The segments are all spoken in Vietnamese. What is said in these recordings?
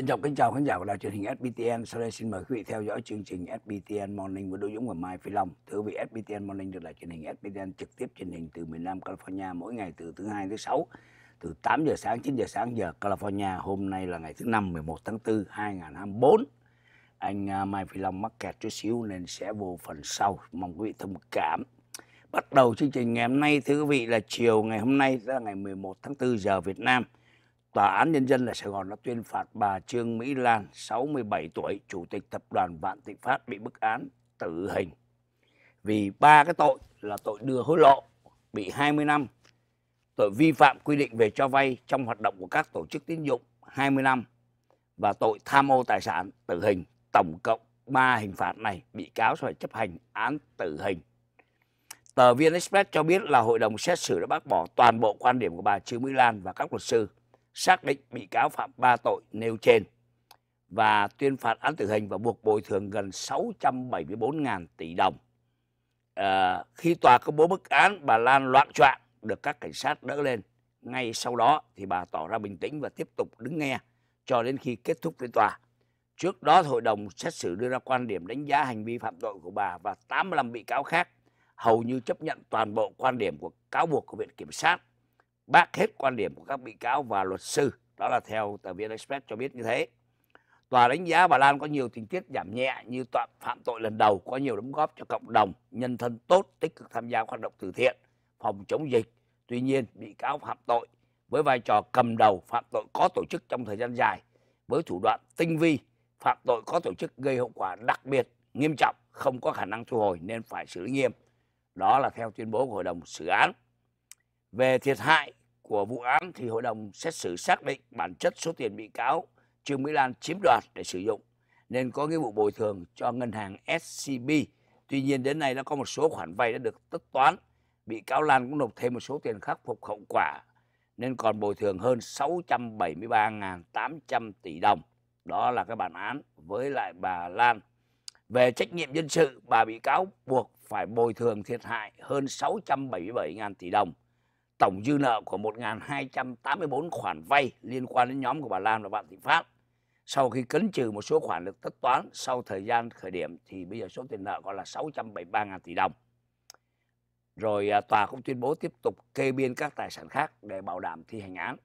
Trân trọng kính chào khán giả của đài truyền hình SBTN. Sau đây xin mời quý vị theo dõi chương trình SBTN Morning với Đỗ Dũng và Mai Phi Long. Thưa vị, SBTN Morning được đài truyền hình SBTN trực tiếp truyền hình từ miền Nam California mỗi ngày từ thứ hai tới sáu từ 8 giờ sáng 9 giờ sáng giờ California. Hôm nay là ngày thứ năm 11 tháng 4 2024. Anh à, Mai Phi Long mắc kẹt chút xíu nên sẽ vô phần sau. Mong quý vị thông cảm. Bắt đầu chương trình ngày hôm nay thưa quý vị là chiều ngày hôm nay là ngày 11 tháng 4 giờ Việt Nam Tòa án Nhân dân là Sài Gòn đã tuyên phạt bà Trương Mỹ Lan, 67 tuổi, Chủ tịch Tập đoàn Vạn Thịnh Phát bị bức án tử hình. Vì ba cái tội là tội đưa hối lộ, bị 20 năm, tội vi phạm quy định về cho vay trong hoạt động của các tổ chức tín dụng 20 năm và tội tham ô tài sản tử hình. Tổng cộng ba hình phạt này bị cáo sẽ phải chấp hành án tử hình. Tờ VN Express cho biết là hội đồng xét xử đã bác bỏ toàn bộ quan điểm của bà Trương Mỹ Lan và các luật sư xác định bị cáo phạm ba tội nêu trên và tuyên phạt án tử hình và buộc bồi thường gần 674.000 tỷ đồng. À, khi tòa công bố bức án, bà Lan loạn choạng được các cảnh sát đỡ lên. Ngay sau đó thì bà tỏ ra bình tĩnh và tiếp tục đứng nghe cho đến khi kết thúc phiên tòa. Trước đó, hội đồng xét xử đưa ra quan điểm đánh giá hành vi phạm tội của bà và 85 bị cáo khác hầu như chấp nhận toàn bộ quan điểm của cáo buộc của Viện Kiểm sát bác hết quan điểm của các bị cáo và luật sư. Đó là theo tờ Việt Express cho biết như thế. Tòa đánh giá bà Lan có nhiều tình tiết giảm nhẹ như tội phạm tội lần đầu có nhiều đóng góp cho cộng đồng, nhân thân tốt, tích cực tham gia hoạt động từ thiện, phòng chống dịch. Tuy nhiên, bị cáo phạm tội với vai trò cầm đầu phạm tội có tổ chức trong thời gian dài với thủ đoạn tinh vi, phạm tội có tổ chức gây hậu quả đặc biệt nghiêm trọng, không có khả năng thu hồi nên phải xử lý nghiêm. Đó là theo tuyên bố của hội đồng xử án. Về thiệt hại của vụ án thì hội đồng xét xử xác định bản chất số tiền bị cáo Trương Mỹ Lan chiếm đoạt để sử dụng nên có nghĩa vụ bồi thường cho ngân hàng SCB. Tuy nhiên đến nay đã có một số khoản vay đã được tất toán. Bị cáo Lan cũng nộp thêm một số tiền khắc phục hậu quả nên còn bồi thường hơn 673.800 tỷ đồng. Đó là cái bản án với lại bà Lan. Về trách nhiệm dân sự, bà bị cáo buộc phải bồi thường thiệt hại hơn 677.000 tỷ đồng tổng dư nợ của 1.284 khoản vay liên quan đến nhóm của bà Lan và Vạn Thị Phát. Sau khi cấn trừ một số khoản được tất toán sau thời gian khởi điểm thì bây giờ số tiền nợ gọi là 673.000 tỷ đồng. Rồi à, tòa cũng tuyên bố tiếp tục kê biên các tài sản khác để bảo đảm thi hành án.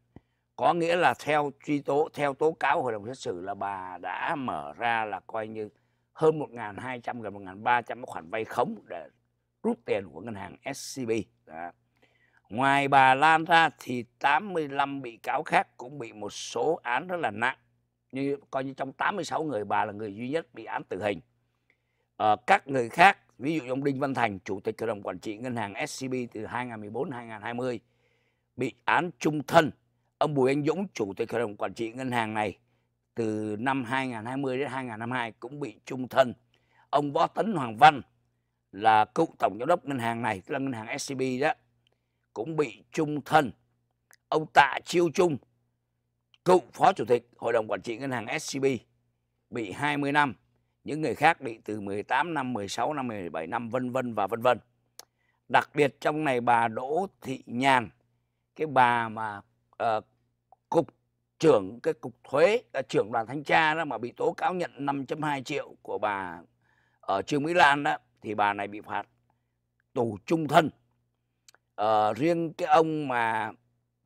Có nghĩa là theo truy tố, theo tố cáo hội đồng xét xử là bà đã mở ra là coi như hơn 1.200 gần 1.300 khoản vay khống để rút tiền của ngân hàng SCB. Đó. Ngoài bà Lan ra thì 85 bị cáo khác cũng bị một số án rất là nặng. Như coi như trong 86 người bà là người duy nhất bị án tử hình. Ờ, các người khác, ví dụ ông Đinh Văn Thành, chủ tịch hội đồng quản trị ngân hàng SCB từ 2014 2020 bị án trung thân. Ông Bùi Anh Dũng, chủ tịch hội đồng quản trị ngân hàng này từ năm 2020 đến 2022 cũng bị trung thân. Ông Võ Tấn Hoàng Văn là cựu tổng giám đốc ngân hàng này, tức là ngân hàng SCB đó, cũng bị trung thân. Ông Tạ Chiêu Trung, cựu phó chủ tịch Hội đồng Quản trị Ngân hàng SCB, bị 20 năm. Những người khác bị từ 18 năm, 16 năm, 17 năm, vân vân và vân vân. Đặc biệt trong này bà Đỗ Thị Nhàn, cái bà mà uh, cục trưởng cái cục thuế ờ, trưởng đoàn thanh tra đó mà bị tố cáo nhận 5.2 triệu của bà ở Trương Mỹ Lan đó thì bà này bị phạt tù trung thân ờ, riêng cái ông mà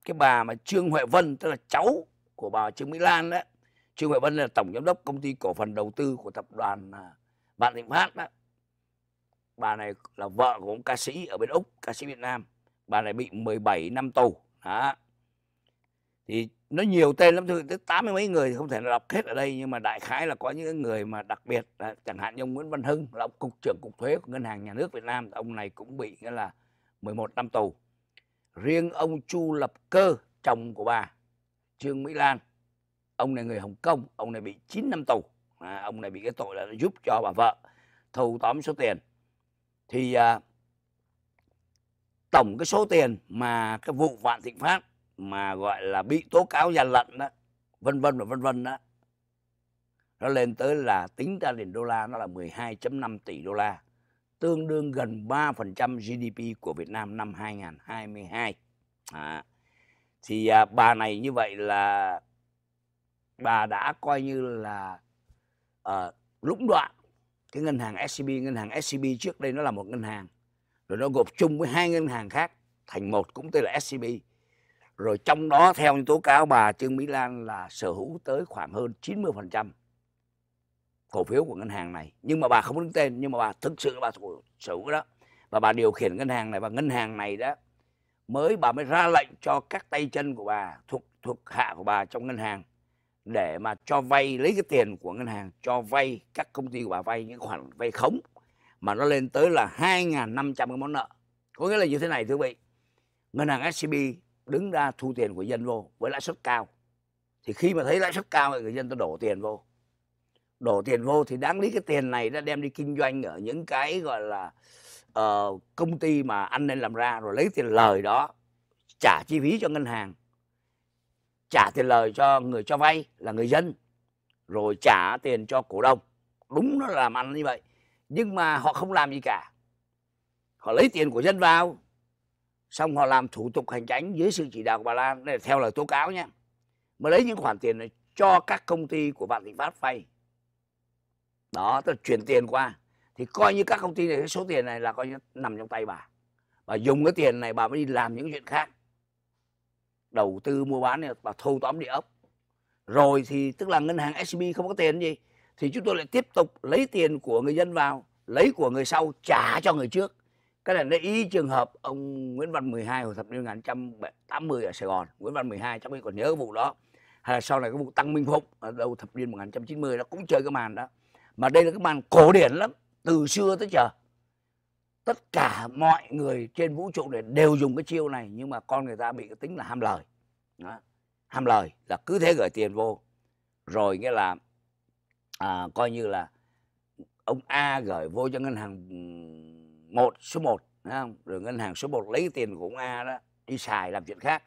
cái bà mà Trương Huệ Vân tức là cháu của bà Trương Mỹ Lan đấy Trương Huệ Vân là tổng giám đốc công ty cổ phần đầu tư của tập đoàn à, Vạn Thịnh Phát đó bà này là vợ của ông ca sĩ ở bên Úc ca sĩ Việt Nam bà này bị 17 năm tù đó thì nó nhiều tên lắm thôi tới tám mươi mấy người thì không thể đọc hết ở đây nhưng mà đại khái là có những người mà đặc biệt à, chẳng hạn như ông Nguyễn Văn Hưng là ông cục trưởng cục thuế của ngân hàng nhà nước Việt Nam ông này cũng bị nghĩa là 11 năm tù. Riêng ông Chu Lập Cơ, chồng của bà Trương Mỹ Lan, ông này người Hồng Kông, ông này bị 9 năm tù. À, ông này bị cái tội là giúp cho bà vợ thu tóm số tiền. Thì à, tổng cái số tiền mà cái vụ Vạn Thịnh Phát mà gọi là bị tố cáo gian lận đó, vân vân và vân vân đó, nó lên tới là tính ra tiền đô la nó là 12.5 tỷ đô la tương đương gần 3% GDP của Việt Nam năm 2022. À, thì à, bà này như vậy là bà đã coi như là à, lũng đoạn cái ngân hàng SCB. Ngân hàng SCB trước đây nó là một ngân hàng. Rồi nó gộp chung với hai ngân hàng khác thành một cũng tên là SCB. Rồi trong đó theo những tố cáo bà Trương Mỹ Lan là sở hữu tới khoảng hơn 90% cổ phiếu của ngân hàng này nhưng mà bà không đứng tên nhưng mà bà thực sự bà sở hữu đó và bà điều khiển ngân hàng này và ngân hàng này đó mới bà mới ra lệnh cho các tay chân của bà thuộc thuộc hạ của bà trong ngân hàng để mà cho vay lấy cái tiền của ngân hàng cho vay các công ty của bà vay những khoản vay khống mà nó lên tới là 2.500 cái món nợ có nghĩa là như thế này thưa quý vị ngân hàng SCB đứng ra thu tiền của dân vô với lãi suất cao thì khi mà thấy lãi suất cao thì người dân ta đổ tiền vô đổ tiền vô thì đáng lý cái tiền này đã đem đi kinh doanh ở những cái gọi là uh, công ty mà anh nên làm ra rồi lấy tiền lời đó trả chi phí cho ngân hàng trả tiền lời cho người cho vay là người dân rồi trả tiền cho cổ đông đúng nó làm ăn như vậy nhưng mà họ không làm gì cả họ lấy tiền của dân vào xong họ làm thủ tục hành chính dưới sự chỉ đạo của bà Lan để theo lời tố cáo nha mà lấy những khoản tiền này cho các công ty của Vạn Thịnh Phát vay đó tôi chuyển tiền qua thì coi như các công ty này cái số tiền này là coi như nằm trong tay bà và dùng cái tiền này bà mới đi làm những chuyện khác đầu tư mua bán này bà thâu tóm địa ốc rồi thì tức là ngân hàng SCB không có tiền gì thì chúng tôi lại tiếp tục lấy tiền của người dân vào lấy của người sau trả cho người trước cái này nó ý trường hợp ông Nguyễn Văn 12 hồi thập niên 1980 ở Sài Gòn Nguyễn Văn 12 chắc mình còn nhớ vụ đó hay là sau này cái vụ Tăng Minh phúc ở đầu thập niên 1990 nó cũng chơi cái màn đó mà đây là cái màn cổ điển lắm từ xưa tới giờ tất cả mọi người trên vũ trụ này đều dùng cái chiêu này nhưng mà con người ta bị tính là ham lời Đó. ham lời là cứ thế gửi tiền vô rồi nghĩa là à, coi như là ông A gửi vô cho ngân hàng một số một không? rồi ngân hàng số 1 lấy tiền của ông A đó đi xài làm chuyện khác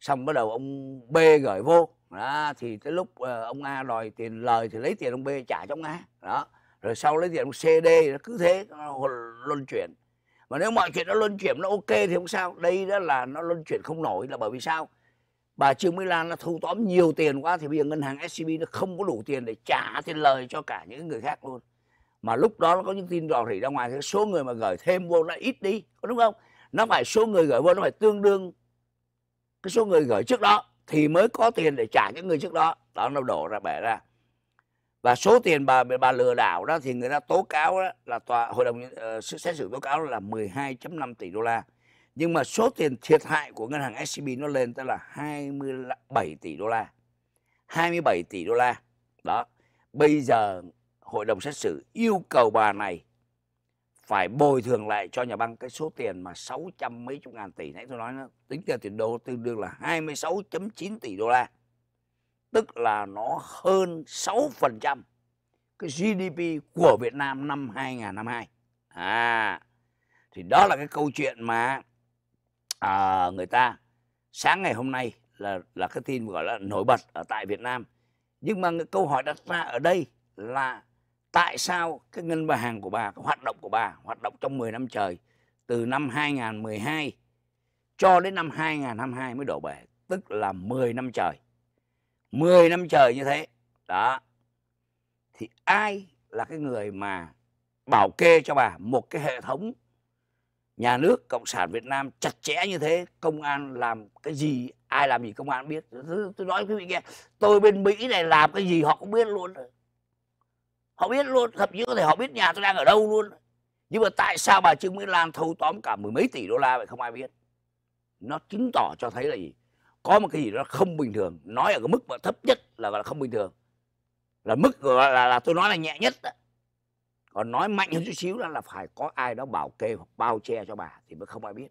xong bắt đầu ông B gửi vô đó thì tới lúc ờ, ông a đòi tiền lời thì lấy tiền ông b trả cho ông a đó rồi sau lấy tiền ông cd nó cứ thế nó luân chuyển mà nếu mọi chuyện nó luân chuyển nó ok thì không sao đây đó là nó luân chuyển không nổi là bởi vì sao bà trương mỹ lan nó thu tóm nhiều tiền quá thì bây giờ ngân hàng scb nó không có đủ tiền để trả tiền lời cho cả những người khác luôn mà lúc đó nó có những tin rò rỉ ra ngoài thì số người mà gửi thêm vô nó ít đi có đúng không nó phải số người gửi vô nó phải tương đương cái số người gửi trước đó thì mới có tiền để trả cái người trước đó đó nó đổ ra bể ra và số tiền bà bà lừa đảo đó thì người ta tố cáo đó là tòa hội đồng uh, xét xử tố cáo là 12.5 tỷ đô la nhưng mà số tiền thiệt hại của ngân hàng SCB nó lên tới là 27 tỷ đô la 27 tỷ đô la đó bây giờ hội đồng xét xử yêu cầu bà này phải bồi thường lại cho nhà băng cái số tiền mà 600 mấy chục ngàn tỷ nãy tôi nói nó tính ra tiền đô tương đương là 26.9 tỷ đô la tức là nó hơn 6% cái GDP của Việt Nam năm 2022 à thì đó là cái câu chuyện mà à, người ta sáng ngày hôm nay là là cái tin gọi là nổi bật ở tại Việt Nam nhưng mà cái câu hỏi đặt ra ở đây là tại sao cái ngân hàng của bà, cái hoạt động của bà hoạt động trong 10 năm trời từ năm 2012 cho đến năm 2022 mới đổ bể, tức là 10 năm trời. 10 năm trời như thế. Đó. Thì ai là cái người mà bảo kê cho bà một cái hệ thống nhà nước cộng sản Việt Nam chặt chẽ như thế, công an làm cái gì, ai làm gì công an biết. Tôi nói với quý vị nghe, tôi bên Mỹ này làm cái gì họ cũng biết luôn họ biết luôn thậm chí có thể họ biết nhà tôi đang ở đâu luôn nhưng mà tại sao bà trương mỹ lan thâu tóm cả mười mấy tỷ đô la vậy không ai biết nó chứng tỏ cho thấy là gì có một cái gì đó không bình thường nói ở cái mức mà thấp nhất là gọi là không bình thường là mức là, là, là tôi nói là nhẹ nhất đó. còn nói mạnh hơn chút xíu là, là phải có ai đó bảo kê hoặc bao che cho bà thì mới không ai biết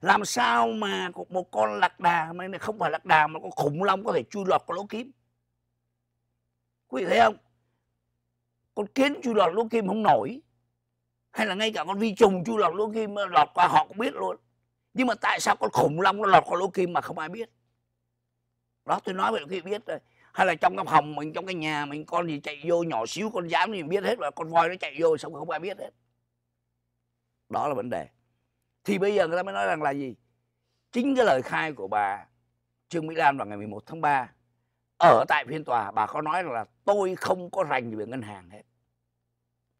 làm sao mà một con lạc đà mà không phải lạc đà mà con khủng long có thể chui lọt qua lỗ kiếm quý vị thấy không con kiến chui lọt lỗ kim không nổi hay là ngay cả con vi trùng chui lọt lỗ kim ờ, lọt qua họ cũng biết luôn nhưng mà tại sao con khủng long nó lọt qua lỗ kim mà không ai biết đó tôi nói vậy khi biết rồi hay là trong cái phòng mình trong cái nhà mình con gì chạy vô nhỏ xíu con dám thì biết hết rồi con voi nó chạy vô xong không ai biết hết đó là vấn đề thì bây giờ người ta mới nói rằng là gì chính cái lời khai của bà Trương Mỹ Lan vào ngày 11 tháng 3 ở tại phiên tòa bà có nói là tôi không có rành về ngân hàng hết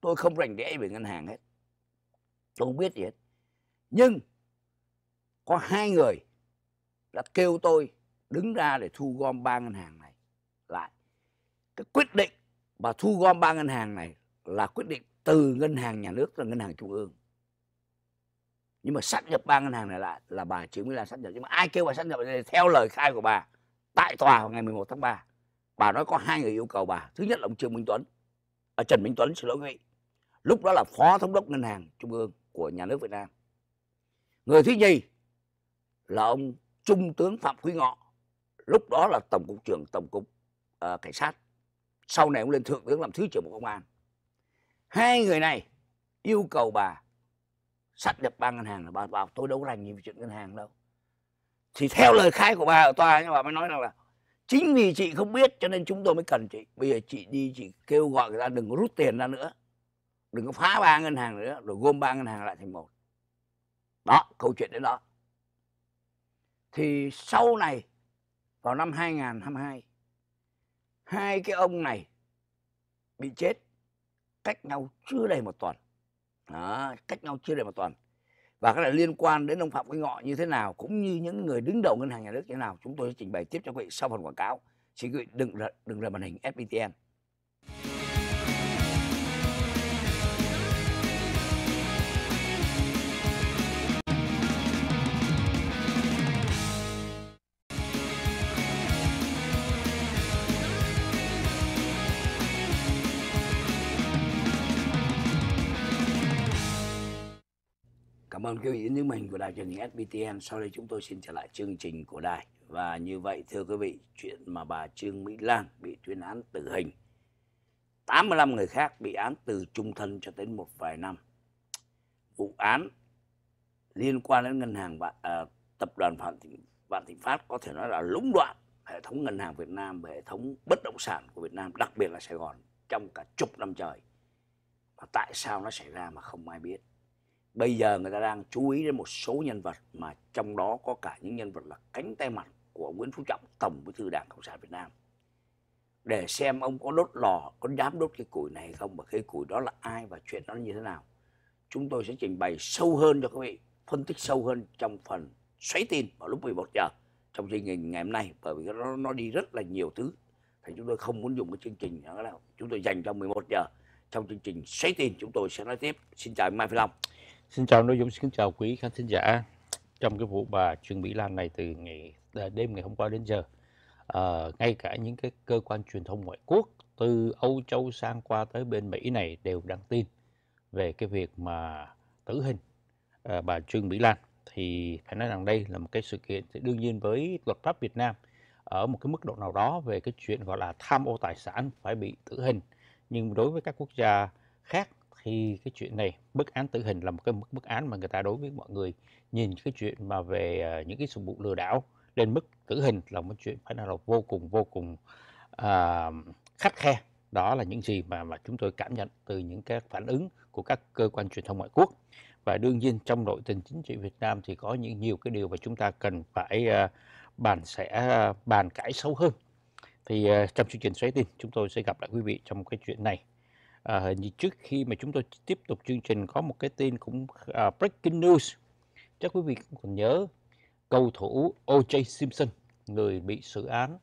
tôi không rành rẽ về ngân hàng hết tôi không biết gì hết nhưng có hai người đã kêu tôi đứng ra để thu gom ba ngân hàng này lại cái quyết định mà thu gom ba ngân hàng này là quyết định từ ngân hàng nhà nước là ngân hàng trung ương nhưng mà sát nhập ba ngân hàng này lại là bà chỉ mới là sát nhập nhưng mà ai kêu bà sát nhập theo lời khai của bà tại tòa ngày 11 tháng 3 bà nói có hai người yêu cầu bà thứ nhất là ông trương minh tuấn à, trần minh tuấn xin lỗi quý lúc đó là phó thống đốc ngân hàng trung ương của nhà nước việt nam người thứ nhì là ông trung tướng phạm quý ngọ lúc đó là tổng cục trưởng tổng cục uh, cảnh sát sau này ông lên thượng tướng làm thứ trưởng bộ công an hai người này yêu cầu bà sát nhập ba ngân hàng là bà bảo tôi đâu có rành gì về chuyện ngân hàng đâu thì theo lời khai của bà ở tòa nhưng bà mới nói rằng là chính vì chị không biết cho nên chúng tôi mới cần chị bây giờ chị đi chị kêu gọi người ta đừng có rút tiền ra nữa đừng có phá ba ngân hàng nữa rồi gom ba ngân hàng lại thành một đó câu chuyện đến đó thì sau này vào năm 2022 hai cái ông này bị chết cách nhau chưa đầy một tuần đó, cách nhau chưa đầy một tuần và cái này liên quan đến ông phạm cái ngọ như thế nào cũng như những người đứng đầu ngân hàng nhà nước như thế nào chúng tôi sẽ trình bày tiếp cho quý vị sau phần quảng cáo xin quý vị đừng đừng rời màn hình FPTN Vâng, quý vị, những mình của đài truyền hình SBTN. Sau đây chúng tôi xin trở lại chương trình của đài. Và như vậy thưa quý vị, chuyện mà bà Trương Mỹ Lan bị tuyên án tử hình. 85 người khác bị án từ trung thân cho đến một vài năm. Vụ án liên quan đến ngân hàng và à, tập đoàn Vạn Thịnh, Vạn Thịnh Phát có thể nói là lũng đoạn hệ thống ngân hàng Việt Nam và hệ thống bất động sản của Việt Nam, đặc biệt là Sài Gòn trong cả chục năm trời. và tại sao nó xảy ra mà không ai biết? bây giờ người ta đang chú ý đến một số nhân vật mà trong đó có cả những nhân vật là cánh tay mặt của Nguyễn Phú Trọng tổng bí thư Đảng Cộng sản Việt Nam để xem ông có đốt lò có dám đốt cái củi này không và cái củi đó là ai và chuyện đó như thế nào chúng tôi sẽ trình bày sâu hơn cho các vị phân tích sâu hơn trong phần xoáy tin vào lúc 11 giờ trong chương trình ngày hôm nay bởi vì nó nó đi rất là nhiều thứ thì chúng tôi không muốn dùng cái chương trình đó nào chúng tôi dành cho 11 giờ trong chương trình xoáy tin chúng tôi sẽ nói tiếp xin chào mai phi long Xin chào Nội Dung, xin chào quý khán thính giả. Trong cái vụ bà Trương Mỹ Lan này từ ngày ờ, đêm ngày hôm qua đến giờ, à, ngay cả những cái cơ quan truyền thông ngoại quốc từ Âu Châu sang qua tới bên Mỹ này đều đăng tin về cái việc mà tử hình à, bà Trương Mỹ Lan. Thì phải nói rằng đây là một cái sự kiện thì đương nhiên với luật pháp Việt Nam ở một cái mức độ nào đó về cái chuyện gọi là tham ô tài sản phải bị tử hình. Nhưng đối với các quốc gia khác khi cái chuyện này bức án tử hình là một cái mức bức án mà người ta đối với mọi người nhìn cái chuyện mà về ờ, những cái sự vụ lừa đảo lên mức tử hình là một chuyện phải nói là vô cùng vô cùng uh, khắt khe đó là những gì mà mà chúng tôi cảm nhận từ những cái phản ứng của các cơ quan truyền thông ngoại quốc và đương nhiên trong nội tình chính trị Việt Nam thì có những nhiều cái điều mà chúng ta cần phải uh, bàn sẽ uh, bàn cãi sâu hơn thì uh, trong chương trình xoáy tin chúng tôi sẽ gặp lại quý vị trong cái chuyện này À, hình như trước khi mà chúng tôi tiếp tục chương trình có một cái tin cũng à, breaking news. Chắc quý vị cũng còn nhớ cầu thủ O.J. Simpson người bị xử án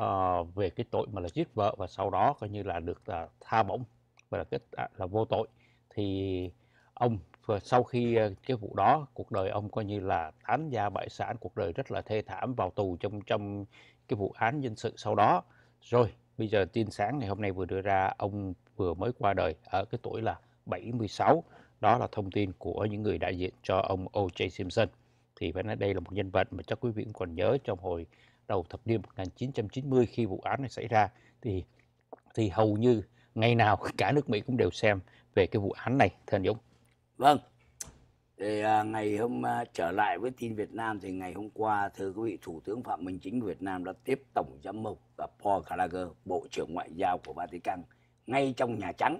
uh, về cái tội mà là giết vợ và sau đó coi như là được là tha bổng và là kết à, là vô tội thì ông sau khi ờ, cái vụ đó cuộc đời ông coi như là tán gia bại sản cuộc đời rất là thê thảm vào tù trong trong cái vụ án dân sự sau đó rồi bây giờ tin sáng ngày hôm nay vừa đưa ra ông vừa mới qua đời ở cái tuổi là 76. Đó là thông tin của những người đại diện cho ông O.J. Simpson. Thì phải nói đây là một nhân vật mà chắc quý vị cũng còn nhớ trong hồi đầu thập niên 1990 khi vụ án này xảy ra thì thì hầu như ngày nào cả nước Mỹ cũng đều xem về cái vụ án này thưa anh Dũng. Vâng. Thì à, ngày hôm à, trở lại với tin Việt Nam thì ngày hôm qua thưa quý vị Thủ tướng Phạm Minh Chính của Việt Nam đã tiếp Tổng giám mục và Paul Gallagher, Bộ trưởng Ngoại giao của Vatican ngay trong nhà trắng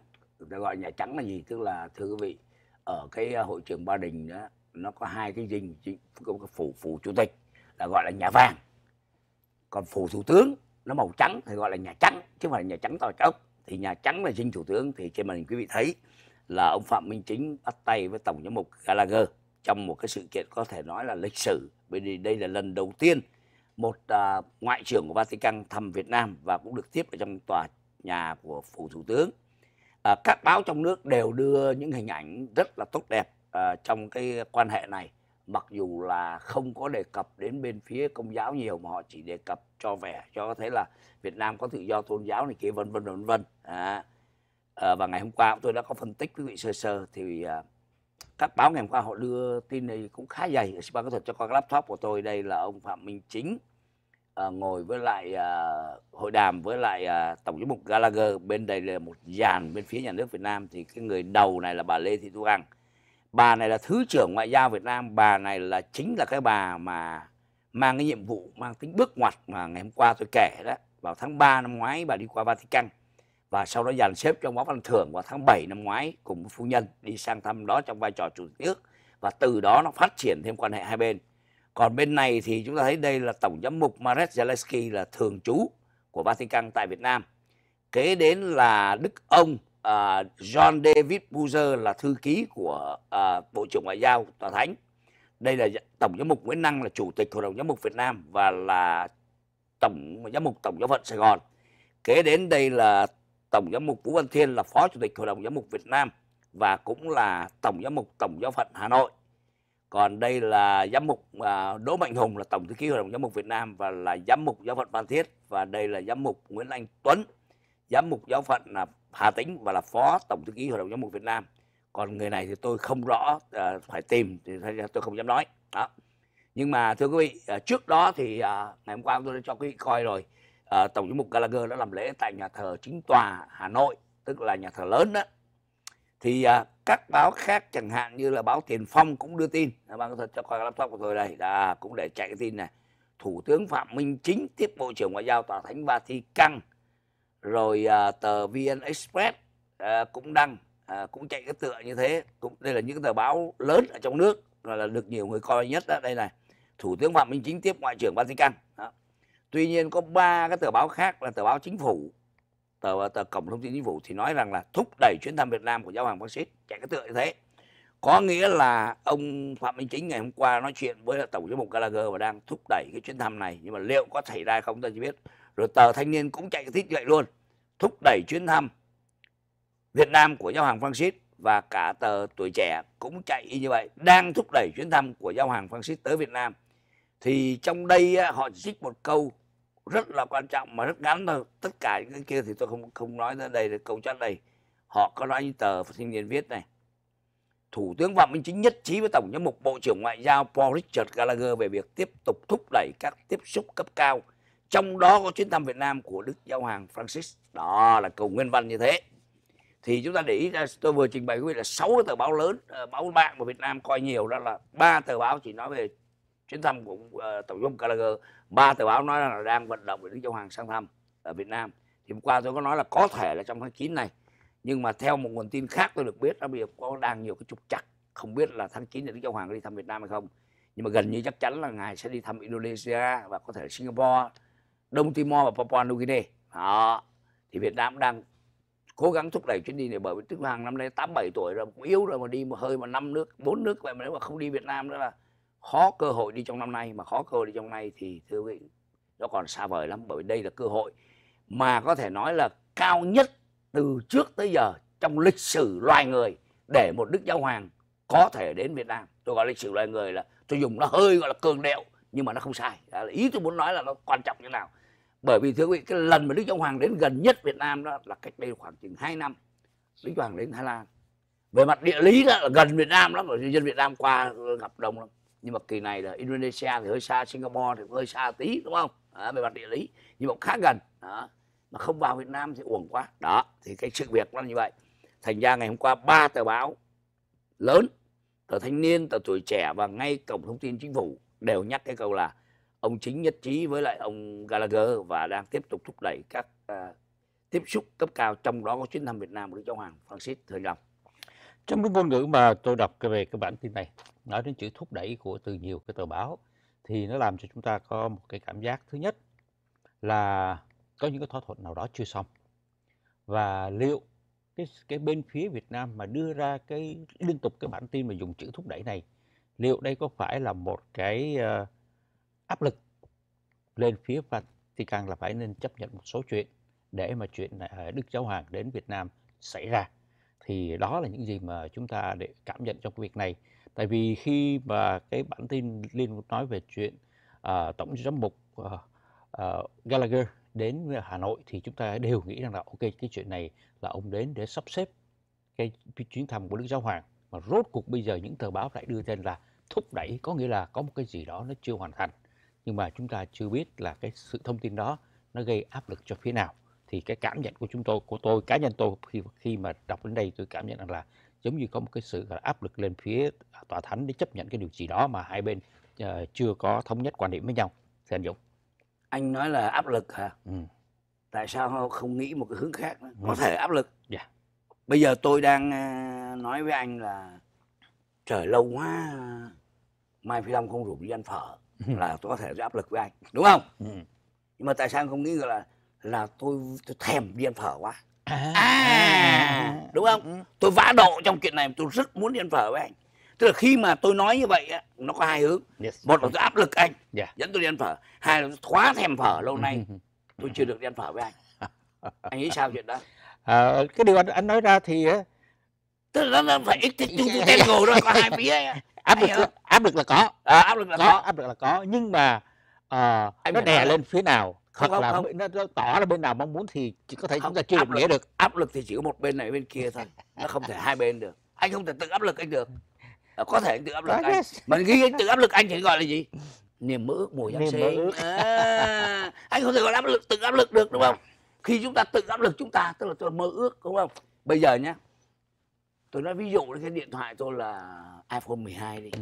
tôi gọi nhà trắng là gì tức là thưa quý vị ở cái ờ, hội trường ba đình đó nó có hai cái dinh chính phủ phủ chủ tịch là gọi là nhà vàng còn phủ thủ tướng nó màu trắng thì gọi là nhà trắng chứ không phải là nhà trắng to ốc thì nhà trắng là dinh thủ tướng thì trên màn hình quý vị thấy là ông phạm minh chính bắt tay với tổng giám mục gallagher trong một cái sự kiện có thể nói là lịch sử bởi vì đây là lần đầu tiên một à, ngoại trưởng của vatican thăm việt nam và cũng được tiếp ở trong tòa nhà của phủ thủ tướng à, các báo trong nước đều đưa những hình ảnh rất là tốt đẹp à, trong cái quan hệ này mặc dù là không có đề cập đến bên phía công giáo nhiều mà họ chỉ đề cập cho vẻ cho có thể là Việt Nam có tự do tôn giáo này kia vân vân vân vân à, à và ngày hôm qua tôi đã có phân tích quý vị sơ sơ thì à, các báo ngày hôm qua họ đưa tin này cũng khá dày xin ban có thuật cho con laptop của tôi đây là ông Phạm Minh Chính Ờ, ngồi với lại à, hội đàm với lại à, tổng giám mục Gallagher bên đây là một dàn bên phía nhà nước Việt Nam thì cái người đầu này là bà Lê Thị Thu Hằng bà này là thứ trưởng ngoại giao Việt Nam bà này là chính là cái bà mà mang cái nhiệm vụ mang tính bước ngoặt mà ngày hôm qua tôi kể đó vào tháng 3 năm ngoái bà đi qua Vatican và sau đó dàn xếp trong báo văn thưởng vào tháng 7 năm ngoái cùng với phu nhân đi sang thăm đó trong vai trò chủ tịch nước và từ đó nó phát triển thêm quan hệ hai bên còn bên này thì chúng ta thấy đây là tổng giám mục Marek Zaleski là thường trú của Vatican tại Việt Nam kế đến là đức ông uh, à, John David Buzer là thư ký của uh, Bộ trưởng Ngoại giao Tòa Thánh. Đây là Tổng giám mục Nguyễn Năng là Chủ tịch Hội đồng giám mục Việt Nam và là Tổng giám mục Tổng giáo phận Sài Gòn. Kế đến đây là Tổng giám mục Vũ Văn Thiên là Phó Chủ tịch Hội đồng giám mục Việt Nam và cũng là Tổng giám mục Tổng giáo phận Hà Nội còn đây là giám mục à, Đỗ Mạnh Hùng là tổng thư ký hội đồng giám mục Việt Nam và là giám mục giáo phận Phan Thiết và đây là giám mục Nguyễn Anh Tuấn giám mục giáo phận là Hà Tĩnh và là phó tổng thư ký hội đồng giám mục Việt Nam còn người này thì tôi không rõ à, phải tìm thì tôi không dám nói đó nhưng mà thưa quý vị à, trước đó thì à, ngày hôm qua tôi đã cho quý vị coi rồi à, tổng giám mục Gallagher đã làm lễ tại nhà thờ chính tòa Hà Nội tức là nhà thờ lớn đó thì à, các báo khác chẳng hạn như là báo Tiền Phong cũng đưa tin là bạn có thể cho coi laptop của tôi đây là cũng để chạy cái tin này Thủ tướng Phạm Minh Chính tiếp Bộ trưởng Ngoại giao Tòa Thánh Vatican rồi à, tờ VN Express à, cũng đăng à, cũng chạy cái tựa như thế cũng đây là những tờ báo lớn ở trong nước là, là được nhiều người coi nhất đó đây này Thủ tướng Phạm Minh Chính tiếp Ngoại trưởng Vatican đó. Tuy nhiên có ba cái tờ báo khác là tờ báo chính phủ tờ, tờ cổng thông tin chính phủ thì nói rằng là thúc đẩy chuyến thăm Việt Nam của giáo hoàng Francis chạy cái tựa như thế có nghĩa là ông Phạm Minh Chính ngày hôm qua nói chuyện với tổng giám mục Gallagher và đang thúc đẩy cái chuyến thăm này nhưng mà liệu có xảy ra không ta chỉ biết rồi tờ thanh niên cũng chạy cái thích vậy luôn thúc đẩy chuyến thăm Việt Nam của giáo hoàng Francis và cả tờ tuổi trẻ cũng chạy y như vậy đang thúc đẩy chuyến thăm của giáo hoàng Francis tới Việt Nam thì trong đây họ trích một câu rất là quan trọng mà rất gắn thôi tất cả những cái kia thì tôi không không nói ra đây là câu trả này họ có nói như tờ sinh viên viết này thủ tướng phạm minh chính nhất trí với tổng giám mục bộ trưởng ngoại giao paul richard gallagher về việc tiếp tục thúc đẩy các tiếp xúc cấp cao trong đó có chuyến thăm việt nam của đức giáo hoàng francis đó là cầu nguyên văn như thế thì chúng ta để ý ra tôi vừa trình bày quý vị là sáu tờ báo lớn ờ, báo mạng của việt nam coi nhiều đó là ba tờ báo chỉ nói về chuyến thăm của uh, tổng thống Gallagher ba tờ báo nói là đang vận động để Đức Châu Hoàng sang thăm ở Việt Nam thì hôm qua tôi có nói là có thể là trong tháng 9 này nhưng mà theo một nguồn tin khác tôi được biết là bây giờ có đang nhiều cái trục chặt không biết là tháng 9 này Đức Châu Hoàng có đi thăm Việt Nam hay không nhưng mà gần như chắc chắn là ngài sẽ đi thăm Indonesia và có thể Singapore Đông Timor và Papua New Guinea đó thì Việt Nam đang cố gắng thúc đẩy chuyến đi này bởi vì Đức Hoàng năm nay 87 tuổi rồi cũng yếu rồi mà đi mà hơi mà năm nước bốn nước vậy mà nếu mà không đi Việt Nam nữa là khó cơ hội đi trong năm nay mà khó cơ hội đi trong năm nay thì thưa quý vị nó còn xa vời lắm bởi vì đây là cơ hội mà có thể nói là cao nhất từ trước tới giờ trong lịch sử loài người để một đức giáo hoàng có thể đến Việt Nam tôi gọi lịch sử loài người là tôi dùng nó hơi gọi là cường điệu nhưng mà nó không sai là ý tôi muốn nói là nó quan trọng như nào bởi vì thưa quý vị cái lần mà Đức Giáo Hoàng đến gần nhất Việt Nam đó là cách đây khoảng chừng 2 năm Đức Giáo Hoàng đến Thái Lan về mặt địa lý đó là gần Việt Nam lắm rồi dân Việt Nam qua gặp đông lắm nhưng mà kỳ này là Indonesia thì hơi xa Singapore thì hơi xa tí đúng không à, về mặt địa lý nhưng mà khá gần đó. mà không vào Việt Nam thì uổng quá đó thì cái sự việc nó như vậy thành ra ngày hôm qua ba tờ báo lớn tờ thanh niên tờ tuổi trẻ và ngay cổng thông tin chính phủ đều nhắc cái câu là ông chính nhất trí với lại ông Gallagher và đang tiếp tục thúc đẩy các uh, tiếp xúc cấp cao trong đó có chuyến thăm Việt Nam của Đức Giáo Hoàng Francis thời lòng trong cái ngôn ngữ mà tôi đọc về cái bản tin này, nói đến chữ thúc đẩy của từ nhiều cái tờ báo, thì nó làm cho chúng ta có một cái cảm giác thứ nhất là có những cái thỏa thuận nào đó chưa xong. Và liệu cái, cái bên phía Việt Nam mà đưa ra cái liên tục cái bản tin mà dùng chữ thúc đẩy này, liệu đây có phải là một cái uh, áp lực lên phía Vatican là phải nên chấp nhận một số chuyện để mà chuyện ờ, Đức Giáo Hoàng đến Việt Nam xảy ra thì đó là những gì mà chúng ta để cảm nhận trong cái việc này tại vì khi mà cái bản tin liên nói về chuyện uh, tổng giám mục uh, uh, Gallagher đến Hà Nội thì chúng ta đều nghĩ rằng là ok cái chuyện này là ông đến để sắp xếp cái chuyến thăm của Đức Giáo Hoàng mà rốt cuộc bây giờ những tờ báo lại đưa tên là thúc đẩy có nghĩa là có một cái gì đó nó chưa hoàn thành nhưng mà chúng ta chưa biết là cái sự thông tin đó nó gây áp lực cho phía nào thì cái cảm nhận của chúng tôi của tôi cá nhân tôi khi khi mà đọc đến đây tôi cảm nhận rằng là giống như có một cái sự áp lực lên phía tòa thánh để chấp nhận cái điều gì đó mà hai bên uh, chưa có thống nhất quan điểm với nhau thì anh Dũng anh nói là áp lực hả ừ. tại sao không nghĩ một cái hướng khác ừ. có ừ. thể áp lực yeah. Dạ. bây giờ tôi đang ờ, nói với anh là trời lâu quá mai phi long không rủ đi ăn phở ừ. là tôi có thể áp lực với anh đúng không ừ. nhưng mà tại sao không nghĩ là là tôi, tôi thèm đi ăn phở quá à, à đúng không ừ, ừ. tôi vã độ trong chuyện này tôi rất muốn đi ăn phở với anh tức là khi mà tôi nói như vậy nó có hai hướng yes. một là tôi áp lực anh yeah. dẫn tôi đi ăn phở hai là tôi quá thèm phở lâu nay tôi chưa được đi ăn phở với anh anh nghĩ sao chuyện đó à, cái điều anh anh nói ra thì tức là nó phải ít thích chung tên ngồi đó có hai phía áp lực là, áp lực là có à, áp lực là có. có áp lực là có nhưng mà à, anh nó đè lên phía nào không, hoặc là không. Nó, nó tỏ ra bên nào mong muốn thì chỉ có thể không, chúng ta chưa được nghĩa được áp lực thì chỉ có một bên này bên kia thôi nó không thể hai bên được anh không thể tự áp lực anh được ờ, có thể anh tự áp lực anh mình ghi anh tự áp lực anh thì gọi là gì niềm mơ ước mùa giáng sinh à, anh không thể gọi áp lực tự áp lực được đúng không khi chúng ta tự áp lực chúng ta tức là tôi mơ ước đúng không bây giờ nhá tôi nói ví dụ cái điện thoại tôi là iPhone 12 đi ừ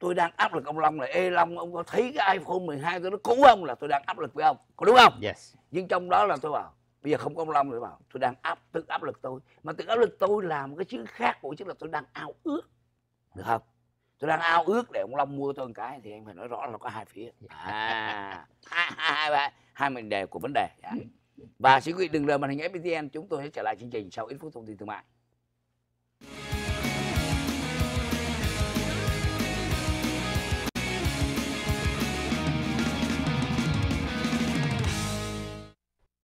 tôi đang áp lực ông Long là ê Long ông có thấy cái iPhone 12 tôi nó cũ không là tôi đang áp lực với ông có đúng không yes. nhưng trong đó là tôi bảo bây giờ không có ông Long tôi bảo tôi đang áp tự áp lực tôi mà tự áp lực tôi làm cái chữ khác của chứ là tôi đang ao ước được không tôi đang ao ước để ông Long mua tôi một cái thì em phải nói rõ là có hai phía à hai hai hai, hai mình đề của vấn đề dạ. ừ. và xin quý vị đừng rời màn hình FPTN chúng tôi sẽ trở lại chương trình sau ít phút thông tin thương mại